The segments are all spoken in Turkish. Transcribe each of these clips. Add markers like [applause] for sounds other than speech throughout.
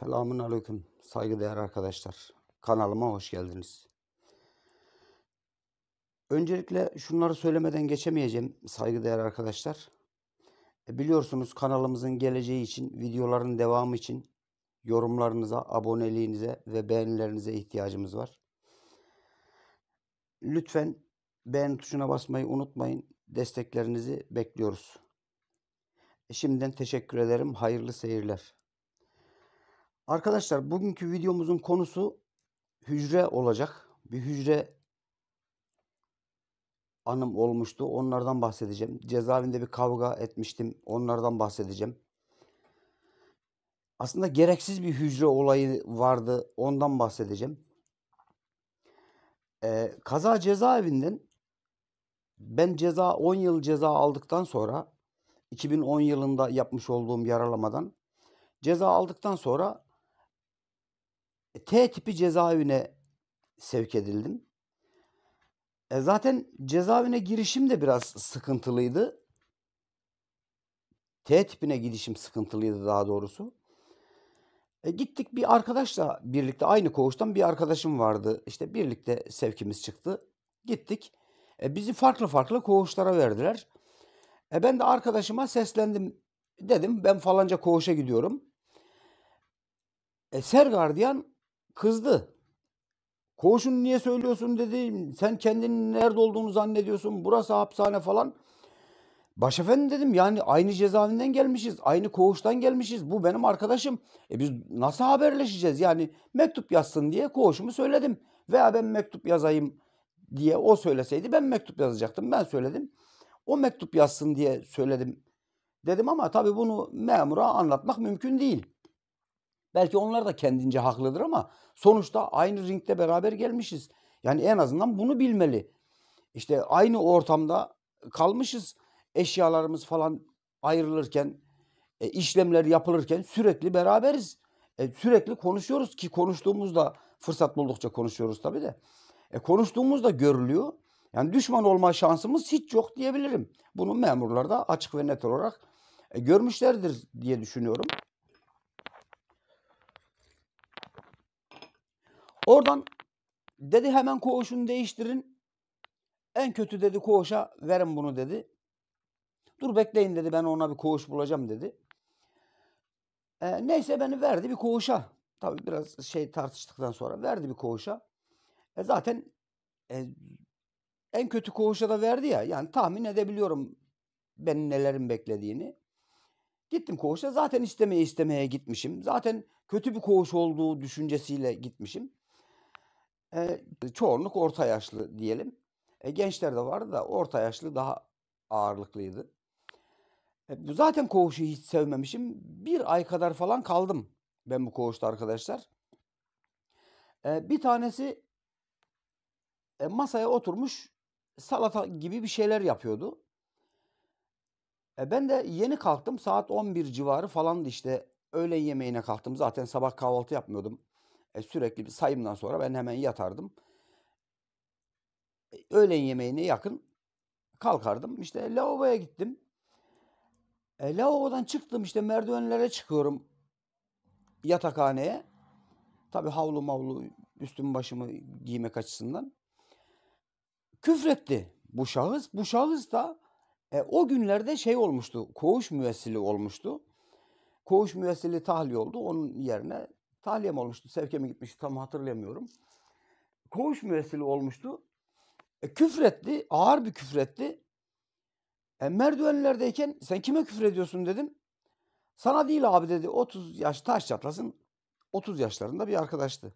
Selamun Aleyküm saygıdeğer arkadaşlar. Kanalıma hoş geldiniz. Öncelikle şunları söylemeden geçemeyeceğim saygıdeğer arkadaşlar. E biliyorsunuz kanalımızın geleceği için, videoların devamı için yorumlarınıza, aboneliğinize ve beğenilerinize ihtiyacımız var. Lütfen beğen tuşuna basmayı unutmayın. Desteklerinizi bekliyoruz. E, şimdiden teşekkür ederim. Hayırlı seyirler. Arkadaşlar bugünkü videomuzun konusu hücre olacak. Bir hücre anım olmuştu. Onlardan bahsedeceğim. Cezaevinde bir kavga etmiştim. Onlardan bahsedeceğim. Aslında gereksiz bir hücre olayı vardı. Ondan bahsedeceğim. Ee, kaza cezaevinden ben ceza 10 yıl ceza aldıktan sonra 2010 yılında yapmış olduğum yaralamadan ceza aldıktan sonra e, T tipi cezaevine sevk edildim. E zaten cezaevine girişim de biraz sıkıntılıydı. T tipine gidişim sıkıntılıydı daha doğrusu. E gittik bir arkadaşla birlikte aynı koğuştan bir arkadaşım vardı. İşte birlikte sevkimiz çıktı. Gittik. E bizi farklı farklı koğuşlara verdiler. E ben de arkadaşıma seslendim. Dedim ben falanca koğuşa gidiyorum. E ser gardiyan kızdı. Koğuşunu niye söylüyorsun dedi. Sen kendini nerede olduğunu zannediyorsun. Burası hapishane falan. Başefendi dedim yani aynı cezaevinden gelmişiz. Aynı koğuştan gelmişiz. Bu benim arkadaşım. E biz nasıl haberleşeceğiz? Yani mektup yazsın diye koğuşumu söyledim. Veya ben mektup yazayım diye o söyleseydi ben mektup yazacaktım. Ben söyledim. O mektup yazsın diye söyledim dedim ama tabii bunu memura anlatmak mümkün değil. Belki onlar da kendince haklıdır ama sonuçta aynı ringde beraber gelmişiz. Yani en azından bunu bilmeli. İşte aynı ortamda kalmışız. Eşyalarımız falan ayrılırken, e, işlemler yapılırken sürekli beraberiz. E, sürekli konuşuyoruz ki konuştuğumuzda fırsat buldukça konuşuyoruz tabii de. E, konuştuğumuzda görülüyor. Yani düşman olma şansımız hiç yok diyebilirim. Bunu memurlar da açık ve net olarak e, görmüşlerdir diye düşünüyorum. Oradan dedi hemen koğuşunu değiştirin. En kötü dedi koğuşa verin bunu dedi. Dur bekleyin dedi ben ona bir koğuş bulacağım dedi. E, neyse beni verdi bir koğuşa. Tabi biraz şey tartıştıktan sonra verdi bir koğuşa. E, zaten e, en kötü koğuşa da verdi ya. Yani tahmin edebiliyorum benim nelerin beklediğini. Gittim koğuşa zaten istemeye istemeye gitmişim. Zaten kötü bir koğuş olduğu düşüncesiyle gitmişim. E, çoğunluk orta yaşlı diyelim. E, gençler de vardı da orta yaşlı daha ağırlıklıydı. E, zaten koğuşu hiç sevmemişim. Bir ay kadar falan kaldım ben bu koğuşta arkadaşlar. E, bir tanesi e, masaya oturmuş salata gibi bir şeyler yapıyordu. E, ben de yeni kalktım saat 11 civarı falandı işte öğlen yemeğine kalktım. Zaten sabah kahvaltı yapmıyordum. E, sürekli bir sayımdan sonra ben hemen yatardım. E, öğlen yemeğine yakın kalkardım. İşte lavaboya gittim. E, lavabodan çıktım işte merdivenlere çıkıyorum yatakhaneye. Tabi havlu mavlu üstüm başımı giymek açısından. Küfretti bu şahıs. Bu şahıs da e, o günlerde şey olmuştu. Koğuş müessili olmuştu. Koğuş müessili tahliye oldu. Onun yerine Tahliye mi olmuştu? Sevke mi gitmişti? Tam hatırlamıyorum. Koğuş müessili olmuştu. E, küfretti. Ağır bir küfretti. E, merdivenlerdeyken sen kime küfür ediyorsun dedim. Sana değil abi dedi. 30 yaş taş çatlasın. 30 yaşlarında bir arkadaştı.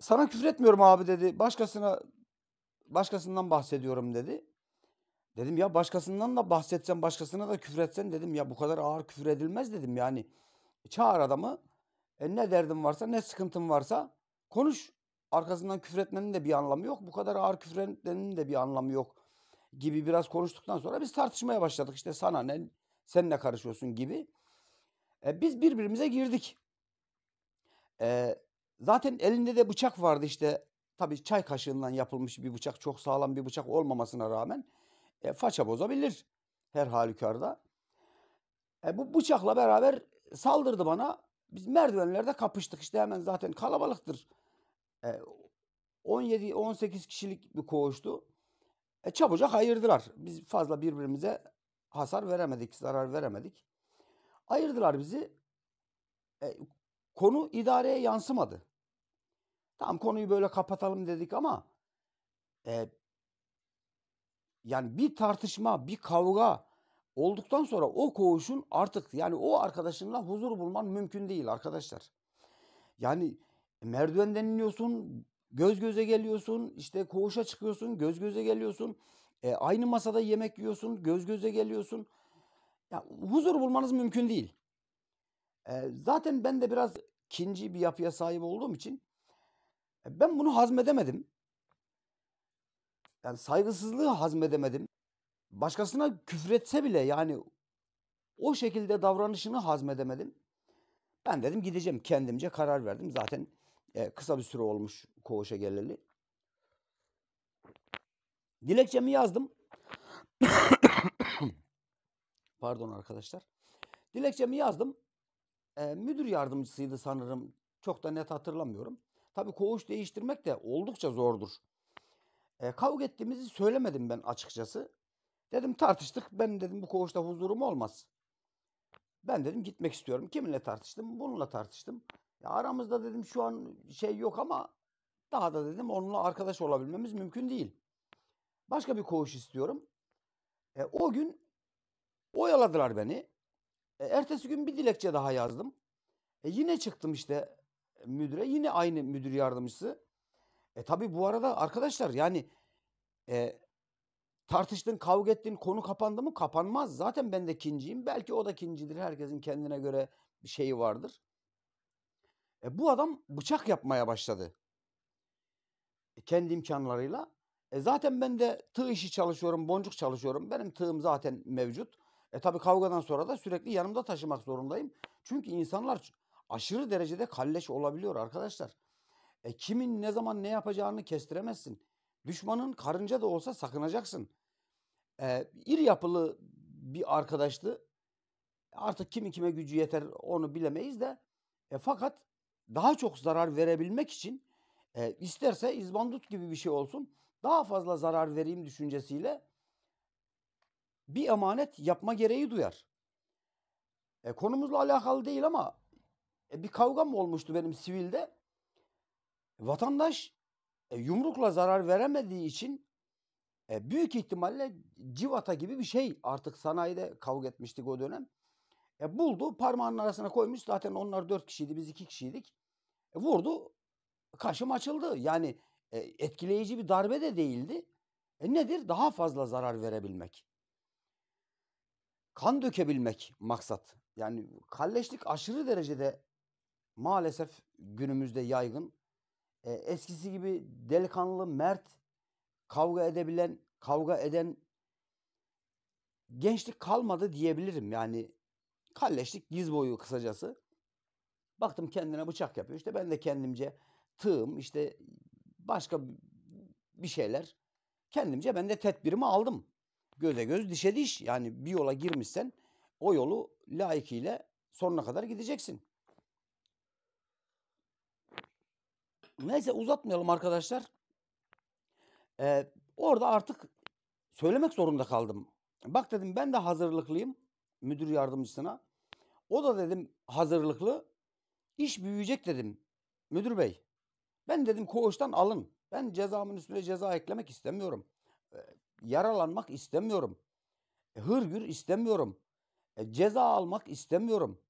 Sana küfür etmiyorum abi dedi. Başkasına başkasından bahsediyorum dedi. Dedim ya başkasından da bahsetsen başkasına da küfür etsen dedim ya bu kadar ağır küfür edilmez dedim yani. Çağır adamı e ne derdin varsa ne sıkıntın varsa konuş. Arkasından küfür etmenin de bir anlamı yok. Bu kadar ağır küfür etmenin de bir anlamı yok gibi biraz konuştuktan sonra biz tartışmaya başladık. İşte sana ne, sen ne karışıyorsun gibi. E, biz birbirimize girdik. E, zaten elinde de bıçak vardı işte. Tabii çay kaşığından yapılmış bir bıçak, çok sağlam bir bıçak olmamasına rağmen e, faça bozabilir her halükarda. E, bu bıçakla beraber saldırdı bana. Biz merdivenlerde kapıştık işte hemen zaten kalabalıktır. E, 17-18 kişilik bir koğuştu. E, çabucak ayırdılar. Biz fazla birbirimize hasar veremedik, zarar veremedik. Ayırdılar bizi. E, konu idareye yansımadı. Tam konuyu böyle kapatalım dedik ama e, yani bir tartışma, bir kavga, olduktan sonra o koğuşun artık yani o arkadaşınla huzur bulman mümkün değil arkadaşlar. Yani merdivenden iniyorsun, göz göze geliyorsun, işte koğuşa çıkıyorsun, göz göze geliyorsun. E, aynı masada yemek yiyorsun, göz göze geliyorsun. Ya, huzur bulmanız mümkün değil. E, zaten ben de biraz kinci bir yapıya sahip olduğum için e, ben bunu hazmedemedim. Yani saygısızlığı hazmedemedim başkasına küfretse bile yani o şekilde davranışını hazmedemedim. Ben dedim gideceğim kendimce karar verdim. Zaten e, kısa bir süre olmuş koğuşa geleli. Dilekçemi yazdım. [coughs] Pardon arkadaşlar. Dilekçemi yazdım. E, müdür yardımcısıydı sanırım. Çok da net hatırlamıyorum. Tabii koğuş değiştirmek de oldukça zordur. E, kavga ettiğimizi söylemedim ben açıkçası. Dedim tartıştık. Ben dedim bu koğuşta huzurum olmaz. Ben dedim gitmek istiyorum. Kiminle tartıştım? Bununla tartıştım. Ya aramızda dedim şu an şey yok ama daha da dedim onunla arkadaş olabilmemiz mümkün değil. Başka bir koğuş istiyorum. E, o gün oyaladılar beni. E, ertesi gün bir dilekçe daha yazdım. E, yine çıktım işte e, müdüre. Yine aynı müdür yardımcısı. E tabi bu arada arkadaşlar yani e, Tartıştın, kavga ettin, konu kapandı mı? Kapanmaz. Zaten ben de kinciyim. Belki o da kincidir. Herkesin kendine göre bir şeyi vardır. E, bu adam bıçak yapmaya başladı. E, kendi imkanlarıyla. E, zaten ben de tığ işi çalışıyorum, boncuk çalışıyorum. Benim tığım zaten mevcut. E tabii kavgadan sonra da sürekli yanımda taşımak zorundayım. Çünkü insanlar aşırı derecede kalleş olabiliyor arkadaşlar. E kimin ne zaman ne yapacağını kestiremezsin. Düşmanın karınca da olsa sakınacaksın. Ee, iri yapılı bir arkadaştı. Artık kimin kime gücü yeter onu bilemeyiz de. E, fakat daha çok zarar verebilmek için e, isterse izbandut gibi bir şey olsun. Daha fazla zarar vereyim düşüncesiyle bir emanet yapma gereği duyar. E, konumuzla alakalı değil ama e, bir kavga mı olmuştu benim sivilde? Vatandaş e, yumrukla zarar veremediği için e, büyük ihtimalle civata gibi bir şey artık sanayide kavga etmiştik o dönem. E, buldu parmağının arasına koymuş zaten onlar dört kişiydi biz iki kişiydik. E, vurdu kaşım açıldı yani e, etkileyici bir darbe de değildi. E, nedir? Daha fazla zarar verebilmek. Kan dökebilmek maksat. Yani kalleşlik aşırı derecede maalesef günümüzde yaygın e, eskisi gibi delikanlı, mert, kavga edebilen, kavga eden gençlik kalmadı diyebilirim. Yani kalleşlik diz boyu kısacası. Baktım kendine bıçak yapıyor. İşte ben de kendimce tığım işte başka bir şeyler kendimce ben de tedbirimi aldım. Göze göz dişe diş. Yani bir yola girmişsen o yolu layıkıyla sonuna kadar gideceksin. Neyse uzatmayalım arkadaşlar. Ee, orada artık söylemek zorunda kaldım. Bak dedim ben de hazırlıklıyım müdür yardımcısına. O da dedim hazırlıklı. İş büyüyecek dedim. Müdür bey. Ben dedim koğuştan alın. Ben cezamın üstüne ceza eklemek istemiyorum. Ee, yaralanmak istemiyorum. E, hırgür istemiyorum. E, ceza almak istemiyorum.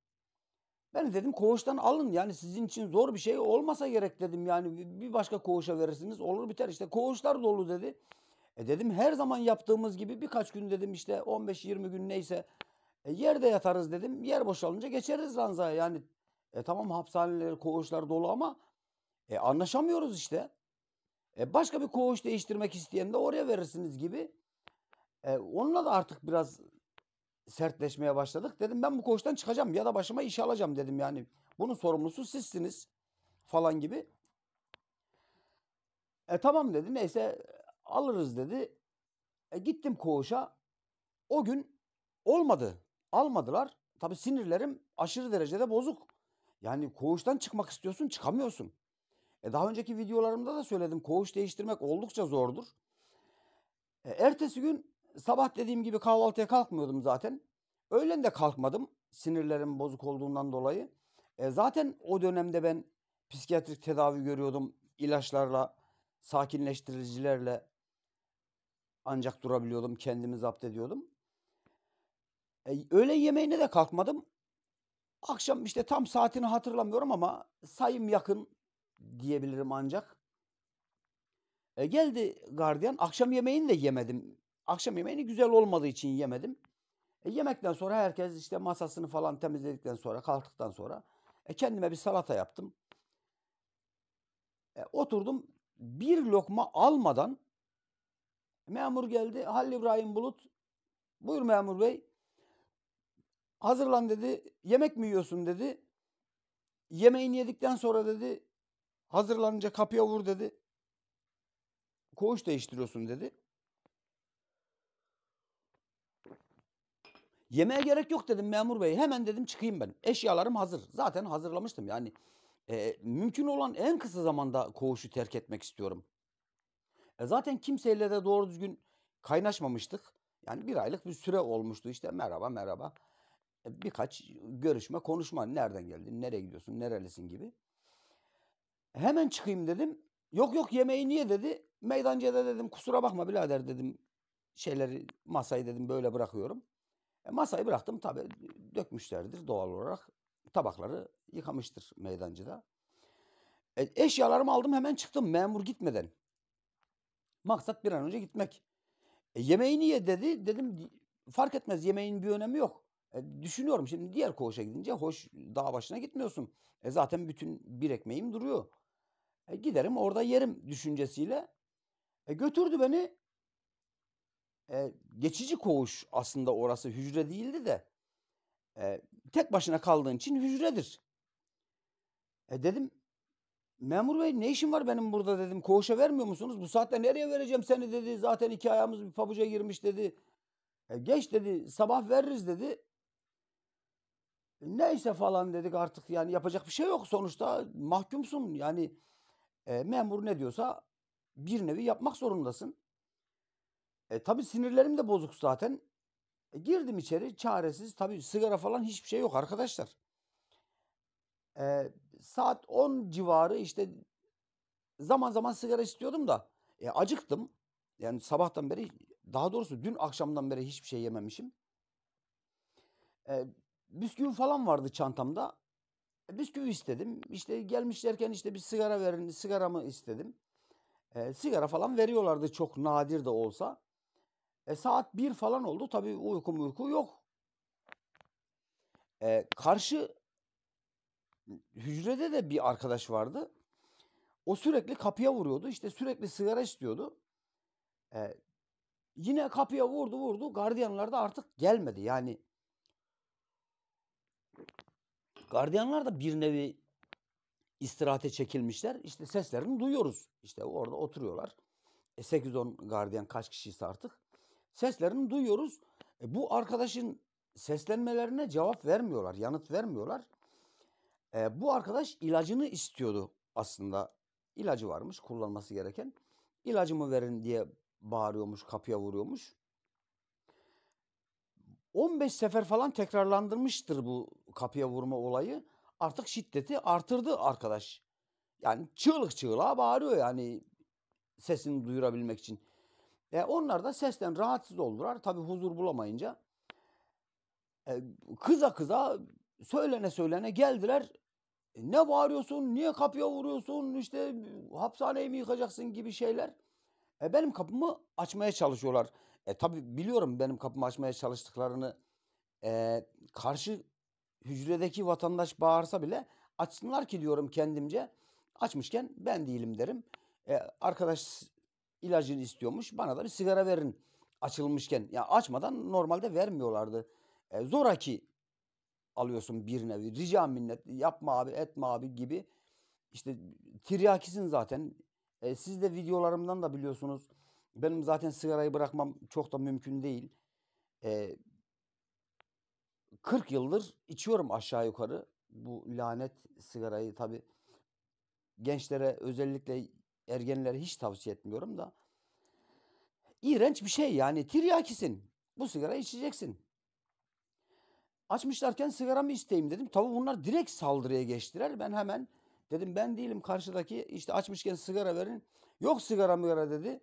Ben dedim koğuştan alın yani sizin için zor bir şey olmasa gerek dedim yani bir başka koğuşa verirsiniz olur biter işte koğuşlar dolu dedi. E dedim her zaman yaptığımız gibi birkaç gün dedim işte 15-20 gün neyse e yerde yatarız dedim. Yer boşalınca geçeriz ranzaya yani e tamam hapishaneler koğuşlar dolu ama e anlaşamıyoruz işte. E başka bir koğuş değiştirmek isteyen de oraya verirsiniz gibi. E onunla da artık biraz sertleşmeye başladık. Dedim ben bu koçtan çıkacağım ya da başıma iş alacağım dedim yani. Bunun sorumlusu sizsiniz falan gibi. E tamam dedi neyse alırız dedi. E, gittim koğuşa. O gün olmadı. Almadılar. Tabii sinirlerim aşırı derecede bozuk. Yani koğuştan çıkmak istiyorsun çıkamıyorsun. E daha önceki videolarımda da söyledim koğuş değiştirmek oldukça zordur. E, ertesi gün Sabah dediğim gibi kahvaltıya kalkmıyordum zaten. Öğlen de kalkmadım sinirlerim bozuk olduğundan dolayı. E, zaten o dönemde ben psikiyatrik tedavi görüyordum ilaçlarla, sakinleştiricilerle ancak durabiliyordum, kendimi zapt ediyordum. E, öğle yemeğine de kalkmadım. Akşam işte tam saatini hatırlamıyorum ama sayım yakın diyebilirim ancak. E, geldi gardiyan. Akşam yemeğini de yemedim Akşam yemeğini güzel olmadığı için yemedim. E, yemekten sonra herkes işte masasını falan temizledikten sonra, kalktıktan sonra e, kendime bir salata yaptım. E, oturdum bir lokma almadan memur geldi. Halil İbrahim Bulut buyur memur bey hazırlan dedi. Yemek mi yiyorsun dedi. Yemeğini yedikten sonra dedi hazırlanınca kapıya vur dedi. Koğuş değiştiriyorsun dedi. Yemeğe gerek yok dedim memur bey. Hemen dedim çıkayım ben. Eşyalarım hazır. Zaten hazırlamıştım yani. E, mümkün olan en kısa zamanda koğuşu terk etmek istiyorum. E, zaten kimseyle de doğru düzgün kaynaşmamıştık. Yani bir aylık bir süre olmuştu işte merhaba merhaba. E, birkaç görüşme konuşma nereden geldin nereye gidiyorsun nerelisin gibi. Hemen çıkayım dedim. Yok yok yemeği niye dedi. Meydancıya da dedim kusura bakma birader dedim. Şeyleri masayı dedim böyle bırakıyorum. E, masayı bıraktım tabi dökmüşlerdir doğal olarak. Tabakları yıkamıştır meydancıda. E, eşyalarımı aldım hemen çıktım memur gitmeden. Maksat bir an önce gitmek. E, yemeğini ye dedi. Dedim fark etmez yemeğin bir önemi yok. E, düşünüyorum şimdi diğer koğuşa gidince hoş daha başına gitmiyorsun. E, zaten bütün bir ekmeğim duruyor. E, giderim orada yerim düşüncesiyle. E, götürdü beni e, geçici koğuş aslında orası hücre değildi de e, tek başına kaldığın için hücredir. E dedim memur bey ne işin var benim burada dedim koğuşa vermiyor musunuz? Bu saatte nereye vereceğim seni dedi zaten iki ayağımız bir pabuca girmiş dedi. E, geç dedi sabah veririz dedi. E, neyse falan dedik artık yani yapacak bir şey yok sonuçta mahkumsun yani e, memur ne diyorsa bir nevi yapmak zorundasın. E tabi sinirlerim de bozuk zaten. E, girdim içeri çaresiz. Tabi sigara falan hiçbir şey yok arkadaşlar. E, saat 10 civarı işte zaman zaman sigara istiyordum da e, acıktım. Yani sabahtan beri daha doğrusu dün akşamdan beri hiçbir şey yememişim. E, bisküvi falan vardı çantamda. E, bisküvi istedim. İşte gelmişlerken işte bir sigara verin sigaramı istedim. E, sigara falan veriyorlardı çok nadir de olsa. E, saat bir falan oldu. Tabii uyku uyku yok. E, karşı hücrede de bir arkadaş vardı. O sürekli kapıya vuruyordu. İşte sürekli sigara istiyordu. E, yine kapıya vurdu vurdu. Gardiyanlar da artık gelmedi. Yani gardiyanlar da bir nevi istirahate çekilmişler. İşte seslerini duyuyoruz. İşte orada oturuyorlar. E 8-10 gardiyan kaç kişiyse artık seslerini duyuyoruz. E, bu arkadaşın seslenmelerine cevap vermiyorlar, yanıt vermiyorlar. E, bu arkadaş ilacını istiyordu aslında. İlacı varmış kullanması gereken. İlacımı verin diye bağırıyormuş, kapıya vuruyormuş. 15 sefer falan tekrarlandırmıştır bu kapıya vurma olayı. Artık şiddeti artırdı arkadaş. Yani çığlık çığlığa bağırıyor yani sesini duyurabilmek için. E, onlar da sesten rahatsız olurlar Tabi huzur bulamayınca. E, kıza kıza söylene söylene geldiler. E, ne bağırıyorsun, niye kapıya vuruyorsun, işte hapishaneyi mi yıkacaksın gibi şeyler. E, benim kapımı açmaya çalışıyorlar. E, tabi biliyorum benim kapımı açmaya çalıştıklarını. E, karşı hücredeki vatandaş bağırsa bile açsınlar ki diyorum kendimce. Açmışken ben değilim derim. E, arkadaş ilacını istiyormuş. Bana da bir sigara verin açılmışken. Ya yani açmadan normalde vermiyorlardı. E, zoraki alıyorsun bir nevi. Rica minnet yapma abi etme abi gibi. İşte tiryakisin zaten. E, siz de videolarımdan da biliyorsunuz. Benim zaten sigarayı bırakmam çok da mümkün değil. E, 40 yıldır içiyorum aşağı yukarı bu lanet sigarayı tabi gençlere özellikle ergenlere hiç tavsiye etmiyorum da. İğrenç bir şey yani tiryakisin. Bu sigara içeceksin. Açmışlarken sigara mı isteyeyim dedim. Tabii bunlar direkt saldırıya geçtiler. Ben hemen dedim ben değilim karşıdaki işte açmışken sigara verin. Yok sigara mı dedi.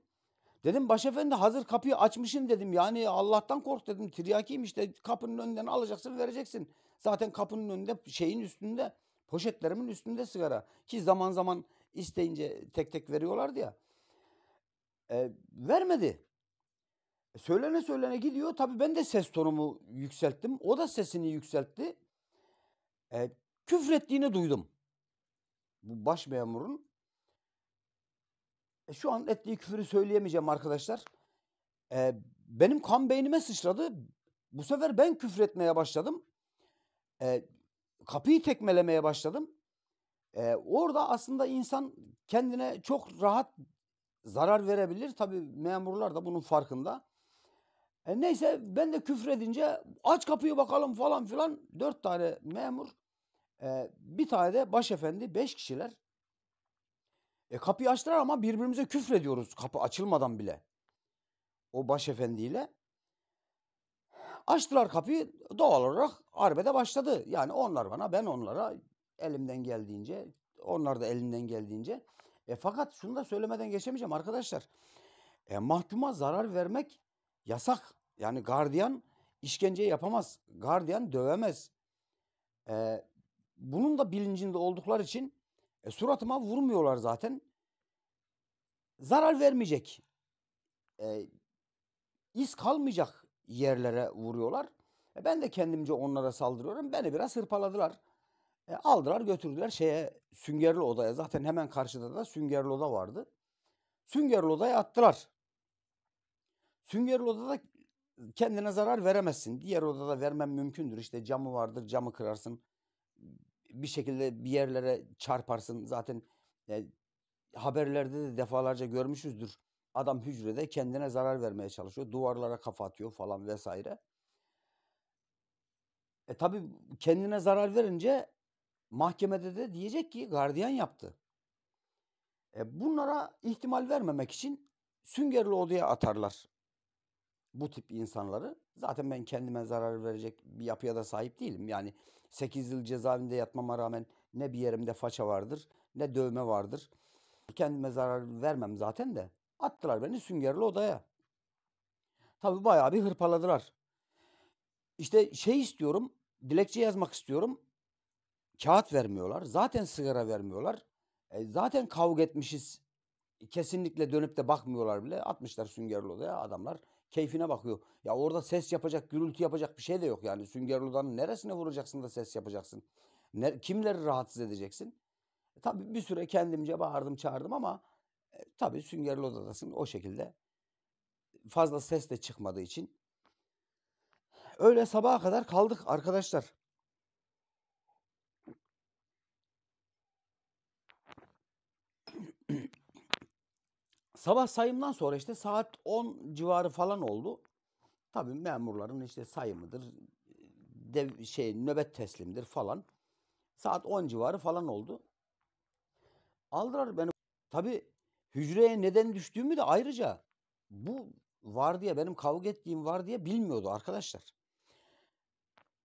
Dedim başefendi hazır kapıyı açmışın dedim. Yani Allah'tan kork dedim. Tiryakiyim işte kapının önünden alacaksın vereceksin. Zaten kapının önünde şeyin üstünde poşetlerimin üstünde sigara. Ki zaman zaman isteyince tek tek veriyorlardı ya. E, vermedi. E, söylene söylene gidiyor. Tabii ben de ses tonumu yükselttim. O da sesini yükseltti. E, küfrettiğini duydum. Bu baş memurun. E, şu an ettiği küfürü söyleyemeyeceğim arkadaşlar. E, benim kan beynime sıçradı. Bu sefer ben küfretmeye başladım. E, kapıyı tekmelemeye başladım. Ee, orada aslında insan kendine çok rahat zarar verebilir. Tabi memurlar da bunun farkında. E neyse ben de küfredince aç kapıyı bakalım falan filan. Dört tane memur, e, bir tane de başefendi, beş kişiler. E kapıyı açtılar ama birbirimize küfrediyoruz kapı açılmadan bile. O başefendiyle. Açtılar kapıyı doğal olarak arbede başladı. Yani onlar bana ben onlara elimden geldiğince, onlar da elinden geldiğince. E, fakat şunu da söylemeden geçemeyeceğim arkadaşlar. E, mahkuma zarar vermek yasak. Yani gardiyan işkence yapamaz. Gardiyan dövemez. E, bunun da bilincinde oldukları için e, suratıma vurmuyorlar zaten. Zarar vermeyecek. E, iz kalmayacak yerlere vuruyorlar. E, ben de kendimce onlara saldırıyorum. Beni biraz hırpaladılar. E, aldılar götürdüler şeye süngerli odaya. Zaten hemen karşıda da süngerli oda vardı. Süngerli odaya attılar. Süngerli odada kendine zarar veremezsin. Diğer odada vermem mümkündür. İşte camı vardır camı kırarsın. Bir şekilde bir yerlere çarparsın. Zaten e, haberlerde de defalarca görmüşüzdür. Adam hücrede kendine zarar vermeye çalışıyor. Duvarlara kafa atıyor falan vesaire. E tabi kendine zarar verince mahkemede de diyecek ki gardiyan yaptı. E, bunlara ihtimal vermemek için süngerli odaya atarlar bu tip insanları. Zaten ben kendime zarar verecek bir yapıya da sahip değilim. Yani 8 yıl cezaevinde yatmama rağmen ne bir yerimde faça vardır ne dövme vardır. Kendime zarar vermem zaten de. Attılar beni süngerli odaya. Tabi bayağı bir hırpaladılar. İşte şey istiyorum, dilekçe yazmak istiyorum kağıt vermiyorlar. Zaten sigara vermiyorlar. E, zaten kavga etmişiz. E, kesinlikle dönüp de bakmıyorlar bile. Atmışlar süngerli odaya adamlar keyfine bakıyor. Ya orada ses yapacak, gürültü yapacak bir şey de yok yani. Süngerli odanın neresine vuracaksın da ses yapacaksın? Ne, kimleri rahatsız edeceksin? E, tabii bir süre kendimce bağırdım, çağırdım ama e, tabii süngerli odadasın o şekilde. Fazla ses de çıkmadığı için. Öyle sabaha kadar kaldık arkadaşlar. Sabah sayımdan sonra işte saat 10 civarı falan oldu. Tabii memurların işte sayımıdır, dev, şey nöbet teslimdir falan. Saat 10 civarı falan oldu. Aldılar beni. Tabii hücreye neden düştüğümü de ayrıca bu var diye benim kavga ettiğim var diye bilmiyordu arkadaşlar.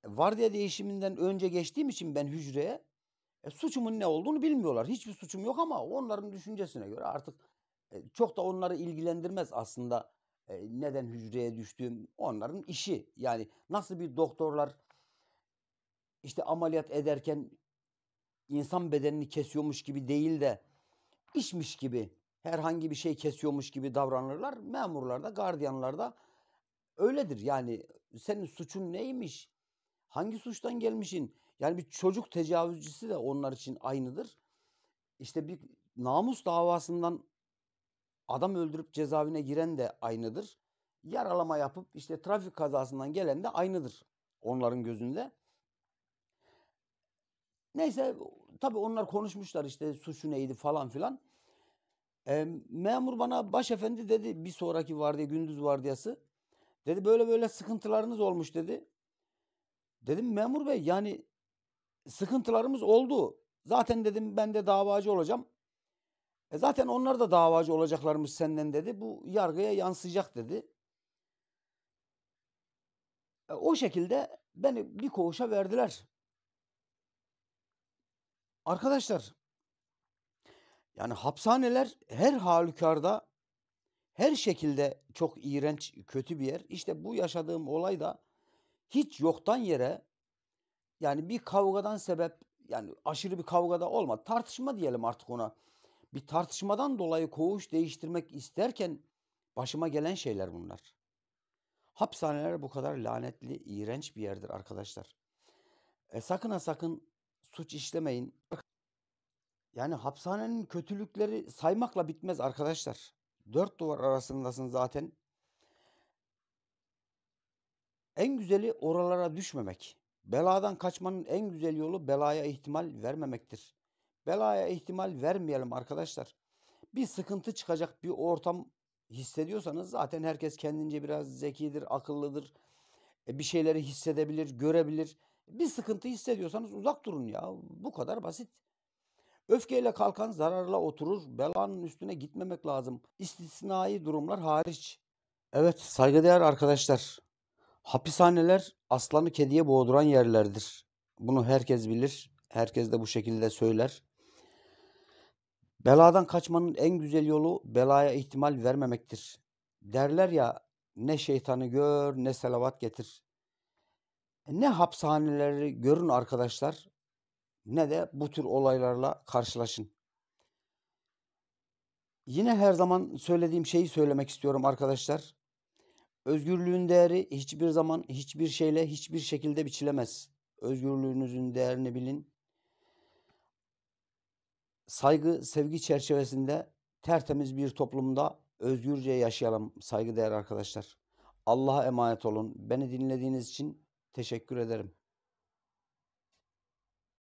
Vardiya değişiminden önce geçtiğim için ben hücreye e, suçumun ne olduğunu bilmiyorlar. Hiçbir suçum yok ama onların düşüncesine göre artık e, çok da onları ilgilendirmez aslında e, neden hücreye düştüğüm onların işi. Yani nasıl bir doktorlar işte ameliyat ederken insan bedenini kesiyormuş gibi değil de işmiş gibi herhangi bir şey kesiyormuş gibi davranırlar. Memurlar da gardiyanlar da öyledir. Yani senin suçun neymiş? Hangi suçtan gelmişin? Yani bir çocuk tecavüzcüsü de onlar için aynıdır. İşte bir namus davasından adam öldürüp cezaevine giren de aynıdır. Yaralama yapıp işte trafik kazasından gelen de aynıdır onların gözünde. Neyse tabii onlar konuşmuşlar işte suçu neydi falan filan. E, memur bana başefendi dedi bir sonraki vardiya gündüz vardiyası. Dedi böyle böyle sıkıntılarınız olmuş dedi. Dedim memur bey yani sıkıntılarımız oldu. Zaten dedim ben de davacı olacağım. E zaten onlar da davacı olacaklarmış senden dedi. Bu yargıya yansıyacak dedi. E, o şekilde beni bir koğuşa verdiler. Arkadaşlar yani hapishaneler her halükarda her şekilde çok iğrenç, kötü bir yer. İşte bu yaşadığım olay da hiç yoktan yere yani bir kavgadan sebep yani aşırı bir kavgada olma tartışma diyelim artık ona. Bir tartışmadan dolayı koğuş değiştirmek isterken başıma gelen şeyler bunlar. Hapishaneler bu kadar lanetli, iğrenç bir yerdir arkadaşlar. E, sakın ha sakın suç işlemeyin. Yani hapishanenin kötülükleri saymakla bitmez arkadaşlar. Dört duvar arasındasın zaten. En güzeli oralara düşmemek. Beladan kaçmanın en güzel yolu belaya ihtimal vermemektir. Belaya ihtimal vermeyelim arkadaşlar. Bir sıkıntı çıkacak bir ortam hissediyorsanız zaten herkes kendince biraz zekidir, akıllıdır. E, bir şeyleri hissedebilir, görebilir. Bir sıkıntı hissediyorsanız uzak durun ya. Bu kadar basit. Öfkeyle kalkan zararla oturur. Belanın üstüne gitmemek lazım. İstisnai durumlar hariç. Evet saygıdeğer arkadaşlar. Hapishaneler aslanı kediye boğduran yerlerdir. Bunu herkes bilir. Herkes de bu şekilde söyler. Beladan kaçmanın en güzel yolu belaya ihtimal vermemektir. Derler ya ne şeytanı gör ne selavat getir. E, ne hapishaneleri görün arkadaşlar ne de bu tür olaylarla karşılaşın. Yine her zaman söylediğim şeyi söylemek istiyorum arkadaşlar. Özgürlüğün değeri hiçbir zaman hiçbir şeyle hiçbir şekilde biçilemez. Özgürlüğünüzün değerini bilin. Saygı, sevgi çerçevesinde tertemiz bir toplumda özgürce yaşayalım saygıdeğer arkadaşlar. Allah'a emanet olun. Beni dinlediğiniz için teşekkür ederim.